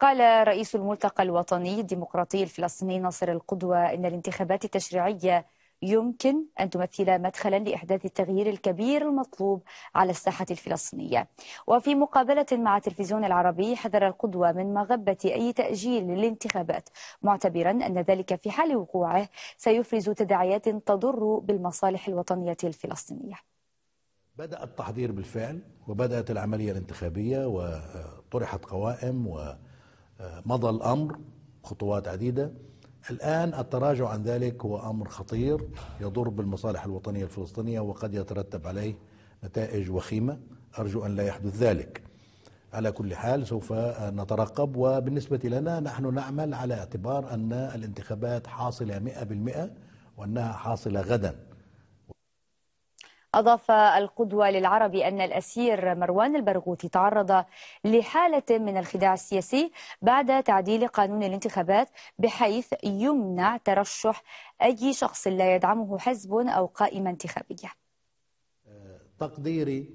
قال رئيس الملتقى الوطني الديمقراطي الفلسطيني ناصر القدوة إن الانتخابات التشريعية يمكن أن تمثل مدخلا لإحداث التغيير الكبير المطلوب على الساحة الفلسطينية وفي مقابلة مع تلفزيون العربي حذر القدوة من مغبة أي تأجيل للانتخابات معتبرا أن ذلك في حال وقوعه سيفرز تداعيات تضر بالمصالح الوطنية الفلسطينية بدأ التحضير بالفعل وبدأت العملية الانتخابية وطرحت قوائم و مضى الأمر خطوات عديدة الآن التراجع عن ذلك هو أمر خطير يضر بالمصالح الوطنية الفلسطينية وقد يترتب عليه نتائج وخيمة أرجو أن لا يحدث ذلك على كل حال سوف نترقب وبالنسبة لنا نحن نعمل على اعتبار أن الانتخابات حاصلة 100% وأنها حاصلة غداً أضاف القدوة للعرب أن الأسير مروان البرغوثي تعرض لحالة من الخداع السياسي بعد تعديل قانون الانتخابات بحيث يمنع ترشح أي شخص لا يدعمه حزب أو قائمة انتخابية تقديري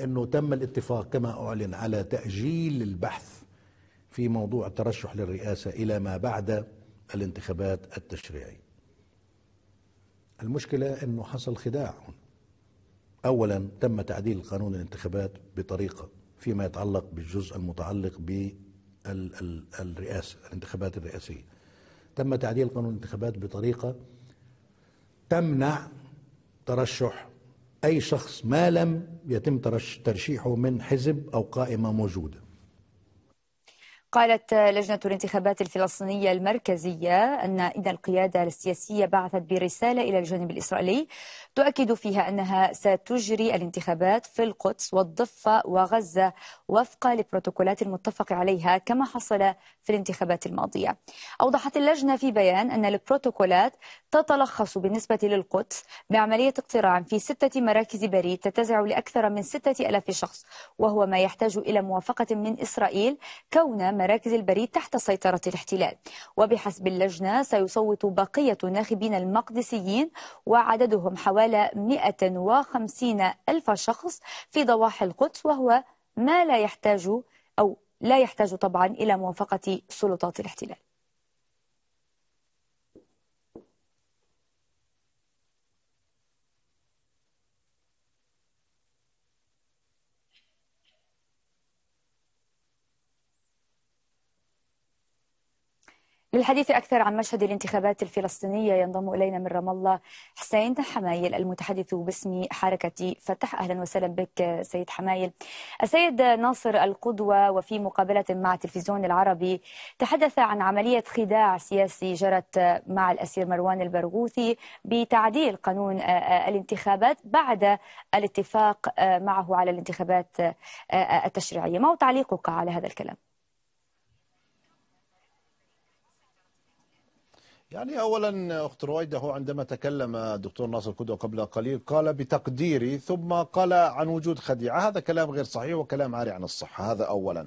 أنه تم الاتفاق كما أعلن على تأجيل البحث في موضوع الترشح للرئاسة إلى ما بعد الانتخابات التشريعية المشكلة أنه حصل خداع هنا أولا تم تعديل قانون الانتخابات بطريقة فيما يتعلق بالجزء المتعلق بالرئاسة الانتخابات الرئاسية تم تعديل قانون الانتخابات بطريقة تمنع ترشح أي شخص ما لم يتم ترشيحه من حزب أو قائمة موجودة قالت لجنة الانتخابات الفلسطينية المركزية أن إن القيادة السياسية بعثت برسالة إلى الجانب الإسرائيلي تؤكد فيها أنها ستجري الانتخابات في القدس والضفة وغزة وفق لبروتوكولات المتفق عليها كما حصل في الانتخابات الماضية أوضحت اللجنة في بيان أن البروتوكولات تتلخص بالنسبة للقدس بعملية اقتراع في ستة مراكز بريد تتزع لأكثر من ستة ألاف شخص وهو ما يحتاج إلى موافقة من إسرائيل كون مراكز البريد تحت سيطرة الاحتلال وبحسب اللجنة سيصوت بقية الناخبين المقدسيين وعددهم حوالي 150 ألف شخص في ضواحي القدس وهو ما لا يحتاج أو لا يحتاج طبعا إلى موافقة سلطات الاحتلال للحديث أكثر عن مشهد الانتخابات الفلسطينية ينضم إلينا من رام الله حسين حمايل المتحدث باسم حركة فتح أهلا وسهلا بك سيد حمايل السيد ناصر القدوة وفي مقابلة مع تلفزيون العربي تحدث عن عملية خداع سياسي جرت مع الأسير مروان البرغوثي بتعديل قانون الانتخابات بعد الاتفاق معه على الانتخابات التشريعية ما هو تعليقك على هذا الكلام؟ يعني اولا اخت رويده هو عندما تكلم الدكتور ناصر كدو قبل قليل قال بتقديري ثم قال عن وجود خديعه هذا كلام غير صحيح وكلام عاري عن الصحه هذا اولا.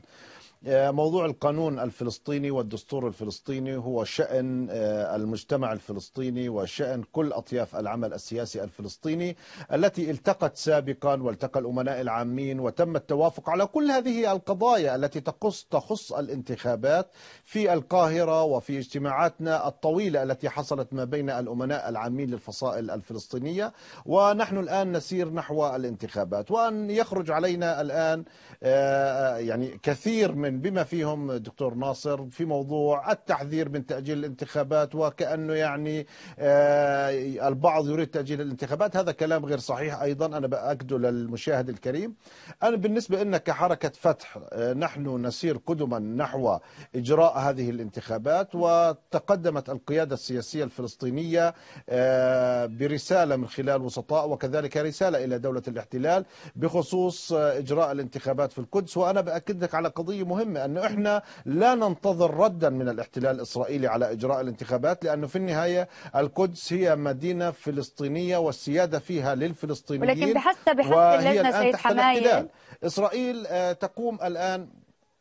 آه، موضوع القانون الفلسطيني والدستور الفلسطيني هو شأن آه، المجتمع الفلسطيني وشأن كل أطياف العمل السياسي الفلسطيني التي التقت سابقا والتقى الأمناء العامين وتم التوافق على كل هذه القضايا التي تقص تخص الانتخابات في القاهرة وفي اجتماعاتنا الطويلة التي حصلت ما بين الأمناء العامين للفصائل الفلسطينية ونحن الآن نسير نحو الانتخابات وأن يخرج علينا الآن آه، يعني كثير من العلم بما فيهم دكتور ناصر في موضوع التحذير من تأجيل الانتخابات وكأنه يعني آه، البعض يريد تأجيل الانتخابات هذا كلام غير صحيح أيضا أنا بأكده للمشاهد الكريم أنا بالنسبة لنا كحركة فتح آه، نحن نسير قدما نحو إجراء هذه الانتخابات وتقدمت القيادة السياسية الفلسطينية آه، برسالة من خلال وسطاء وكذلك رسالة إلى دولة الاحتلال بخصوص إجراء الانتخابات في القدس وأنا بأكد لك على قضية مهمة مهمة أنه إحنا لا ننتظر ردا من الاحتلال الإسرائيلي على إجراء الانتخابات لأنه في النهاية القدس هي مدينة فلسطينية والسيادة فيها للفلسطينيين ولكن بحسب بحسب اللجنة سيد حمايل إسرائيل آه، تقوم الآن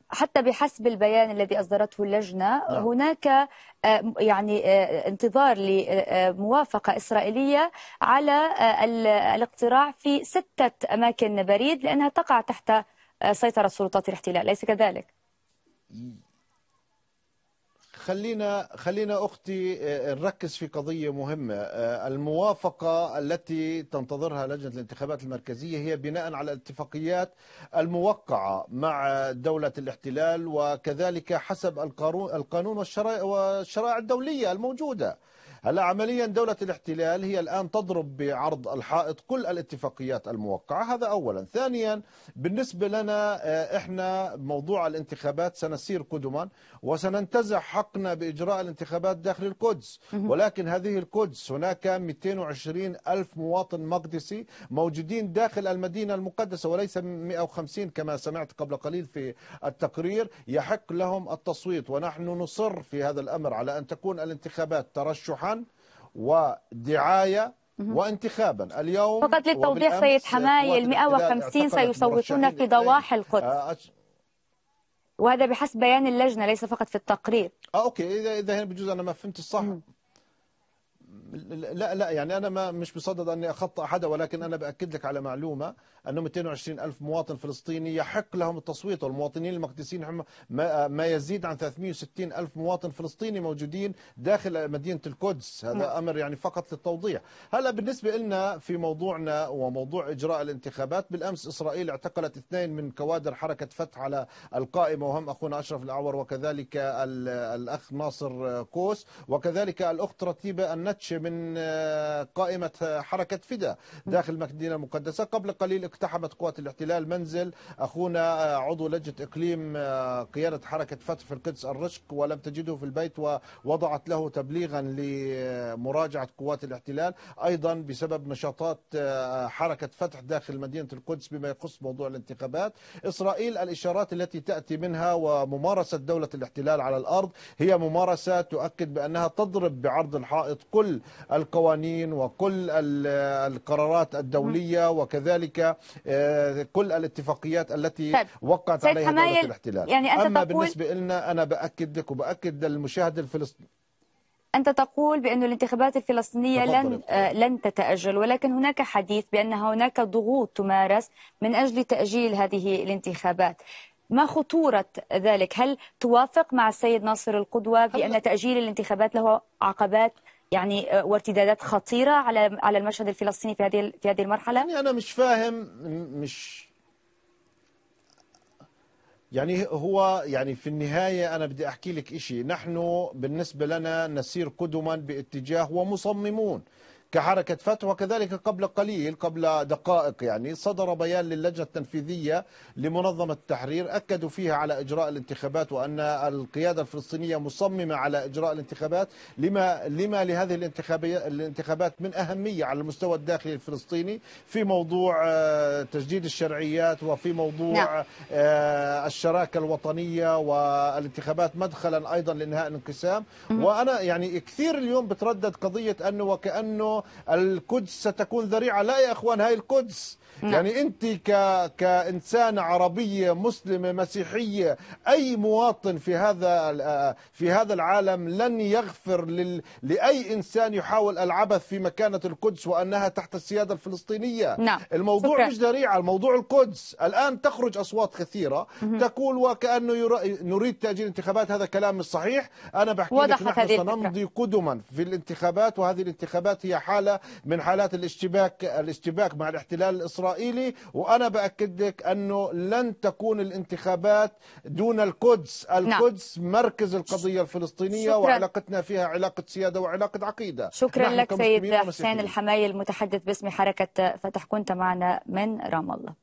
حتى بحسب البيان الذي اصدرته اللجنه نعم. هناك آه، يعني آه، انتظار لموافقه اسرائيليه على الاقتراع في سته اماكن بريد لانها تقع تحت سيطرت سلطات الاحتلال أليس كذلك؟ خلينا خلينا اختي آه، نركز في قضيه مهمه آه، الموافقه التي تنتظرها لجنه الانتخابات المركزيه هي بناء على الاتفاقيات الموقعه مع دوله الاحتلال وكذلك حسب القانون والشرائع الدوليه الموجوده هلا عمليا دولة الاحتلال هي الآن تضرب بعرض الحائط كل الاتفاقيات الموقعة هذا أولا ثانيا بالنسبة لنا آه، إحنا موضوع الانتخابات سنسير قدما وسننتزع حقنا بإجراء الانتخابات داخل القدس ولكن هذه القدس هناك 220 ألف مواطن مقدسي موجودين داخل المدينة المقدسة وليس 150 كما سمعت قبل قليل في التقرير يحق لهم التصويت ونحن نصر في هذا الأمر على أن تكون الانتخابات ترشحات ودعاية وانتخابا اليوم فقط للتوضيح سيد حمايل 150 سيصوتون في ضواحي القدس آه، وهذا بحسب بيان اللجنة ليس فقط في التقرير اه اوكي اذا اذا هنا بجوز انا ما فهمت الصح لا لا يعني انا ما مش بصدد اني اخطا حدا ولكن انا باكد لك على معلومه انه 220 الف مواطن فلسطيني يحق لهم التصويت والمواطنين المقدسيين هم ما يزيد عن 360 الف مواطن فلسطيني موجودين داخل مدينه القدس هذا نعم. امر يعني فقط للتوضيح هلا بالنسبه لنا في موضوعنا وموضوع اجراء الانتخابات بالامس اسرائيل اعتقلت اثنين من كوادر حركه فتح على القائمه وهم اخونا اشرف الاعور وكذلك الاخ ناصر كوس وكذلك الاخت رتيبه النت ماتش من آه، قائمة آه، حركة فدا داخل المدينة المقدسة قبل قليل اقتحمت قوات الاحتلال منزل أخونا آه، عضو لجنة إقليم قيادة حركة فتح في القدس الرشق ولم تجده في البيت ووضعت له تبليغا لمراجعة قوات الاحتلال أيضا بسبب نشاطات حركة فتح داخل مدينة القدس بما يخص موضوع الانتخابات إسرائيل الإشارات التي تأتي منها وممارسة دولة الاحتلال على الأرض هي ممارسة تؤكد بأنها تضرب بعرض الحائط كل كل القوانين وكل القرارات الدولية وكذلك آه، كل الاتفاقيات التي طيب. وقعت عليها دولة الاحتلال يعني أنت أما تقول... بالنسبة لنا أنا بأكد لك وبأكد للمشاهد الفلسطيني أنت تقول بأن الانتخابات الفلسطينية لن آه، لن تتأجل ولكن هناك حديث بأن هناك ضغوط تمارس من أجل تأجيل هذه الانتخابات ما خطورة ذلك؟ هل توافق مع السيد ناصر القدوة بأن تأجيل الانتخابات له عقبات يعني آه، وارتدادات خطيره على على المشهد الفلسطيني في هذه في هذه المرحله؟ يعني انا مش فاهم مش يعني هو يعني في النهاية أنا بدي أحكي لك إشي نحن بالنسبة لنا نسير قدما باتجاه ومصممون كحركة فتح وكذلك قبل قليل قبل دقائق يعني صدر بيان للجنة التنفيذية لمنظمة التحرير أكدوا فيها على إجراء الانتخابات وأن القيادة الفلسطينية مصممة على إجراء الانتخابات لما لما لهذه الانتخابات من أهمية على المستوى الداخلي الفلسطيني في موضوع آه، تجديد الشرعيات وفي موضوع نعم. آه، الشراكة الوطنية والانتخابات مدخلا أيضا لإنهاء الانقسام وأنا يعني كثير اليوم بتردد قضية أنه وكأنه القدس ستكون ذريعه لا يا اخوان هاي القدس نعم. يعني انت ك... كانسان عربيه مسلمه مسيحيه اي مواطن في هذا في هذا العالم لن يغفر لل... لاي انسان يحاول العبث في مكانه القدس وانها تحت السياده الفلسطينيه لا. نعم. الموضوع شكرا. مش ذريعه الموضوع القدس الان تخرج اصوات كثيره تقول وكانه ير... نريد تاجيل انتخابات هذا كلام مش صحيح انا بحكي لك نحن سنمضي قدما في الانتخابات وهذه الانتخابات هي حق حالة من حالات الاشتباك الاشتباك مع الاحتلال الإسرائيلي وأنا بأكد لك أنه لن تكون الانتخابات دون القدس نعم. القدس نعم. مركز القضية الفلسطينية شكرا. وعلاقتنا فيها علاقة سيادة وعلاقة عقيدة شكرا لك سيد حسين المتحدث باسم حركة فتح كنت معنا من رام الله